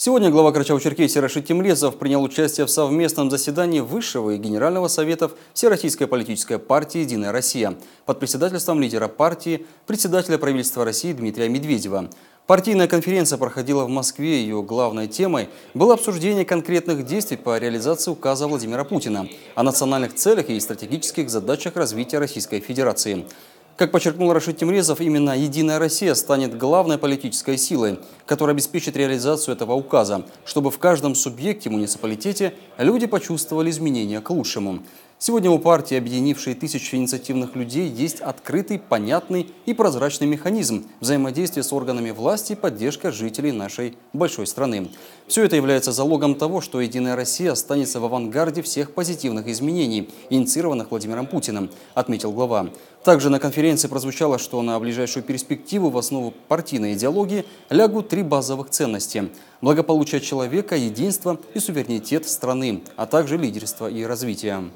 Сегодня глава Карачао-Черкесии Рашид Тимрезов принял участие в совместном заседании Высшего и Генерального Советов Всероссийской политической партии «Единая Россия» под председательством лидера партии, председателя правительства России Дмитрия Медведева. Партийная конференция проходила в Москве. Ее главной темой было обсуждение конкретных действий по реализации указа Владимира Путина о национальных целях и стратегических задачах развития Российской Федерации. Как подчеркнул Рашид Тимрезов, именно «Единая Россия» станет главной политической силой, которая обеспечит реализацию этого указа, чтобы в каждом субъекте муниципалитете люди почувствовали изменения к лучшему. Сегодня у партии, объединившей тысячи инициативных людей, есть открытый, понятный и прозрачный механизм взаимодействия с органами власти и поддержка жителей нашей большой страны. Все это является залогом того, что «Единая Россия» останется в авангарде всех позитивных изменений, инициированных Владимиром Путиным, отметил глава. Также на конференции прозвучало, что на ближайшую перспективу в основу партийной идеологии лягут три базовых ценности – благополучие человека, единство и суверенитет страны, а также лидерство и развитие.